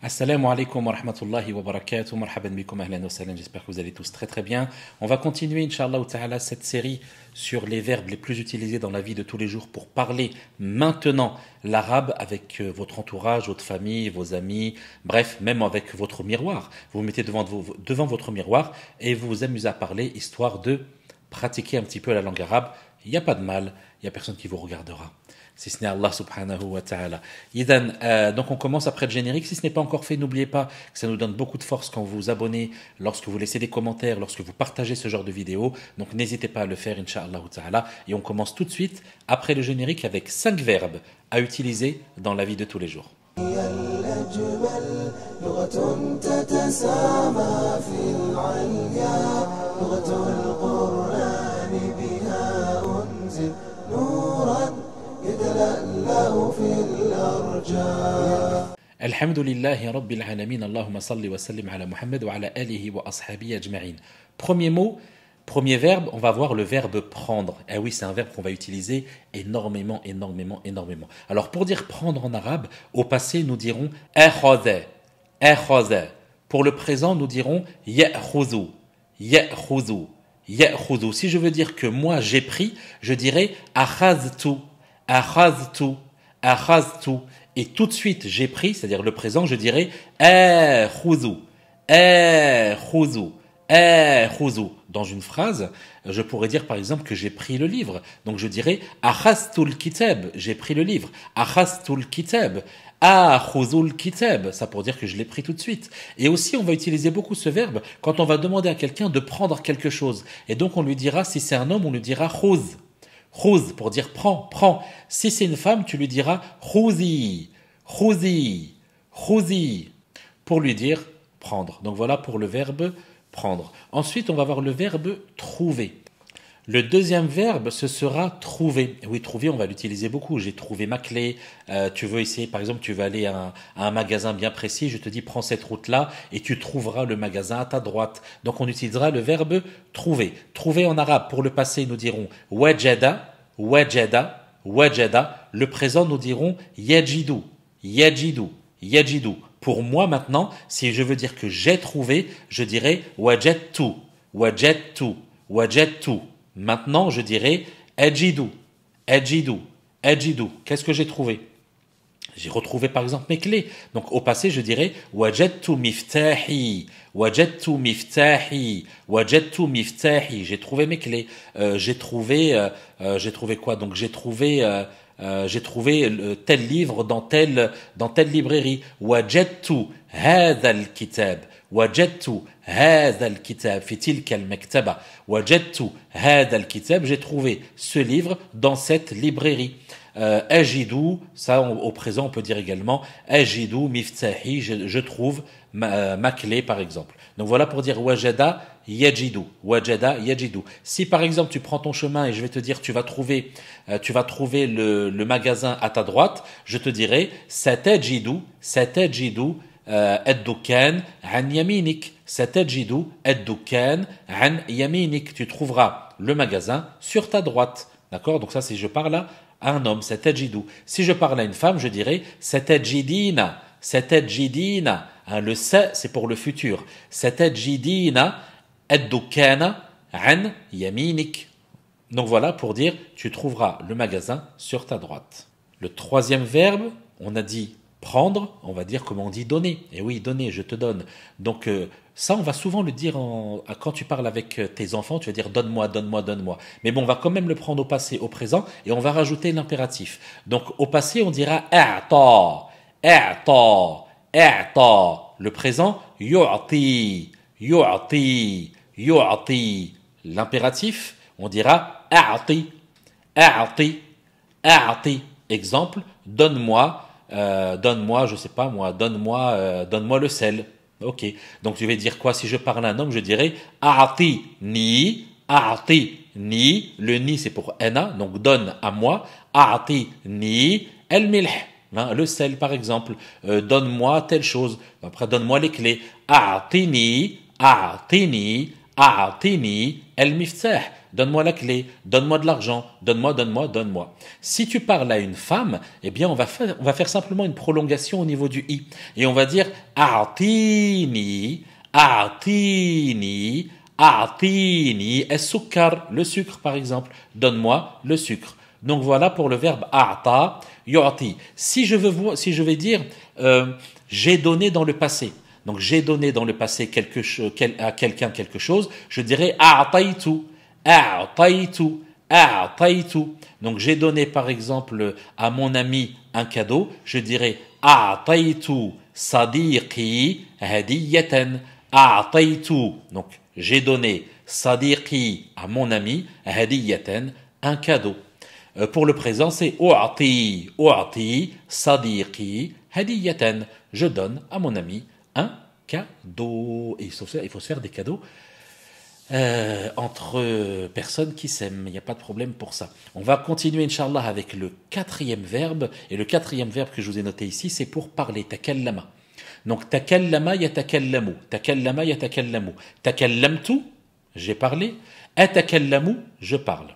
Assalamu alaikum wa rahmatullahi wa barakatuh. Marhaban bikum ahlan wa salam. J'espère que vous allez tous très très bien. On va continuer, inshallah ta'ala, cette série sur les verbes les plus utilisés dans la vie de tous les jours pour parler maintenant l'arabe avec euh, votre entourage, votre famille, vos amis, bref, même avec votre miroir. Vous vous mettez devant, devant votre miroir et vous vous amusez à parler histoire de pratiquer un petit peu la langue arabe. Il n'y a pas de mal, il n'y a personne qui vous regardera si ce n'est Allah subhanahu wa ta'ala. Yidan, euh, donc on commence après le générique. Si ce n'est pas encore fait, n'oubliez pas que ça nous donne beaucoup de force quand vous vous abonnez, lorsque vous laissez des commentaires, lorsque vous partagez ce genre de vidéo. Donc n'hésitez pas à le faire, inshallah ta'ala. Et on commence tout de suite après le générique avec cinq verbes à utiliser dans la vie de tous les jours. Rabbil Alamin, Allahumma salli wa sallim ala Muhammad wa ala alihi wa Premier mot, premier verbe, on va voir le verbe prendre. Eh oui, c'est un verbe qu'on va utiliser énormément, énormément, énormément. Alors pour dire prendre en arabe, au passé nous dirons akhadha, Pour le présent, nous dirons ya'khudhu, ya'khudhu, ya'khudhu. Si je veux dire que moi j'ai pris, je dirais أخذت » akhaztu, tout. Et tout de suite, j'ai pris, c'est-à-dire le présent, je dirais eh khouzou, eh eh Dans une phrase, je pourrais dire par exemple que j'ai pris le livre. Donc je dirais akhastul j'ai pris le livre. Akhastul Kiteb »,« Ah, ça pour dire que je l'ai pris tout de suite. Et aussi, on va utiliser beaucoup ce verbe quand on va demander à quelqu'un de prendre quelque chose. Et donc, on lui dira, si c'est un homme, on lui dira rose Rose pour dire prends, prends. Si c'est une femme, tu lui diras Rosie, rosi, rosi pour lui dire prendre. Donc voilà pour le verbe prendre. Ensuite, on va voir le verbe trouver. Le deuxième verbe, ce sera trouver. Oui, trouver, on va l'utiliser beaucoup. J'ai trouvé ma clé. Euh, tu veux essayer, par exemple, tu vas aller à un, magasin bien précis. Je te dis, prends cette route-là et tu trouveras le magasin à ta droite. Donc, on utilisera le verbe trouver. Trouver en arabe, pour le passé, nous dirons wajeda, wajeda, wajada. Le présent, nous dirons yajidou, yajidou, yajidou. Pour moi, maintenant, si je veux dire que j'ai trouvé, je dirais wajadtu, wajadtu, wajadtu. Maintenant, je dirais ajidu Ejidou Qu'est-ce que j'ai trouvé J'ai retrouvé par exemple mes clés. Donc au passé, je dirais Wajadtu miftahi, Wajadtu miftahi, Wajadtu miftahi. J'ai trouvé mes clés. Euh, j'ai trouvé, euh, euh, j'ai trouvé quoi Donc j'ai trouvé. j'ai trouvé tel livre dans telle dans telle librairie. Wajadtu hadha kitab وجدت هذا الكتاب في تلك المكتبة وجدت هذا الكتاب j'ai trouvé ce livre dans cette librairie euh, ça au présent on peut dire également ajidu مفتاحي je, je trouve euh, ma, clé par exemple donc voilà pour dire wajada yajidu wajada yajidu si par exemple tu prends ton chemin et je vais te dire tu vas trouver euh, tu vas trouver le, le magasin à ta droite je te dirai satajidu satajidu euh, tu trouveras le magasin sur ta droite d'accord donc ça si je parle à un homme ستجد si je parle à une femme je dirais ستجدين ستجدين hein, le sait c'est pour le futur ستجدين donc voilà pour dire tu trouveras le magasin sur ta droite le troisième verbe on a dit prendre, on va dire comme on dit donner. Et oui, donner, je te donne. Donc euh, ça, on va souvent le dire quand tu parles avec euh, tes enfants, tu vas dire donne-moi, donne-moi, donne-moi. Mais bon, on va quand même le prendre au passé, au présent, et on va rajouter l'impératif. Donc au passé, on dira a'ta, a'ta, a'ta. Le présent, yu'ti, yu'ti, yu'ti. L'impératif, on dira a'ti, a'ti, a'ti. Exemple, donne-moi, euh, donne-moi, je sais pas moi, euh, donne-moi, le sel. Ok. Donc je vais dire quoi Si je parle à un homme, je dirais arti ni, arti ni. Le ni c'est pour ena, donc donne à moi. arti ni el milh. Hein, le sel par exemple. Euh, donne-moi telle chose. Après donne-moi les clés. ni, ni, arti ni el miftah donne-moi la clé, donne-moi de l'argent, donne-moi, donne-moi, donne-moi. Si tu parles à une femme, eh bien on va faire, simplement une prolongation au niveau du i et on va dire aatini aatini a'tini Et le sucre par exemple, donne-moi le sucre. Donc voilà pour le verbe a'ta, yu'ti. Si je veux si je vais dire euh, j'ai donné dans le passé. Donc j'ai donné dans le passé à quelqu'un quelque chose, je dirais a'taitu. Donc j'ai donné par exemple à mon ami un cadeau, je dirais a'taytu sadiqi hadiyatan. A'taytu. Donc j'ai donné ki à mon ami hadiyatan, un cadeau. Euh, pour le présent, c'est Je donne à mon ami un cadeau. il faut se faire des cadeaux euh, entre personnes qui s'aiment. Il n'y a pas de problème pour ça. On va continuer, Inch'Allah, avec le quatrième verbe. Et le quatrième verbe que je vous ai noté ici, c'est pour parler, lama Donc, takallama yatakallamu. Takallama yatakallamu. Takallamtu, j'ai parlé. Atakallamu, je parle.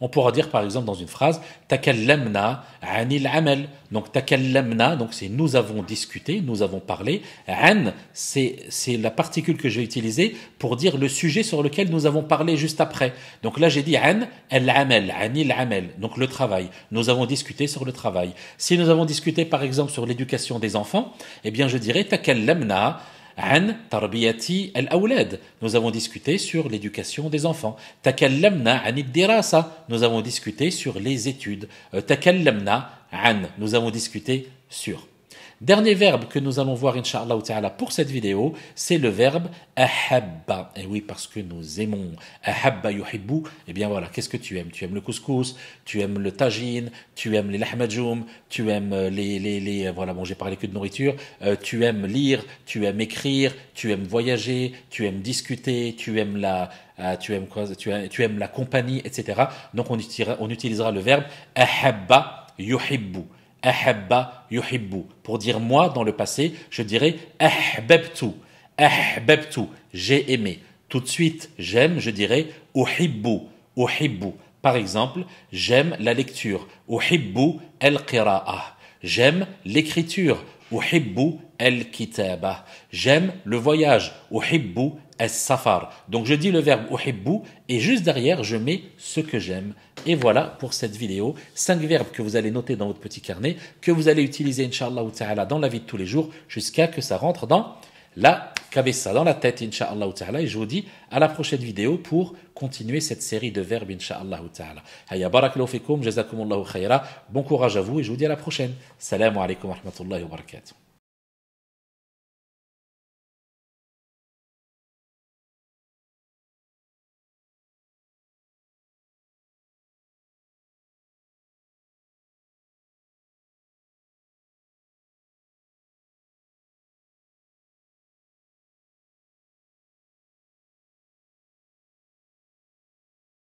On pourra dire par exemple dans une phrase takallamna anil amel ». Donc takallamna, donc c'est nous avons discuté, nous avons parlé. An, c'est la particule que je vais utiliser pour dire le sujet sur lequel nous avons parlé juste après. Donc là j'ai dit an el amel »,« anil amel », Donc le travail. Nous avons discuté sur le travail. Si nous avons discuté par exemple sur l'éducation des enfants, eh bien je dirais takallamna عن nous avons discuté sur l'éducation des enfants تكلمنا an nous avons discuté sur les études تكلمنا euh, An nous avons discuté sur Dernier verbe que nous allons voir, Inch'Allah pour cette vidéo, c'est le verbe ahabba. Et oui, parce que nous aimons. Ahabba yuhibbu. Et bien voilà, qu'est-ce que tu aimes Tu aimes le couscous, tu aimes le tagine, tu aimes les lahmajoum, tu aimes les, les, les voilà, bon, j'ai parlé que de nourriture, tu aimes lire, tu aimes écrire, tu aimes voyager, tu aimes discuter, tu aimes la, tu aimes quoi, tu aimes, la compagnie, etc. Donc on utilisera, on utilisera le verbe ahabba yuhibbu. Ahabba yuhibbu. Pour dire moi dans le passé, je dirais ahbabtu. Ahbabtu, j'ai aimé. Tout de suite, j'aime, je dirais uhibbu. Uhibbu. Par exemple, j'aime la lecture. Uhibbu al J'aime l'écriture. Uhibbu al-kitaba. J'aime le voyage. Uhibbu safar Donc je dis le verbe uhibbu et juste derrière je mets ce que j'aime. Et voilà pour cette vidéo, cinq verbes que vous allez noter dans votre petit carnet, que vous allez utiliser inshallah ta'ala dans la vie de tous les jours jusqu'à que ça rentre dans la cabeça, dans la tête inshallah ta'ala. Et je vous dis à la prochaine vidéo pour continuer cette série de verbes inshallah ta'ala. Bon courage à vous et je vous dis à la prochaine. Salam alaikum wa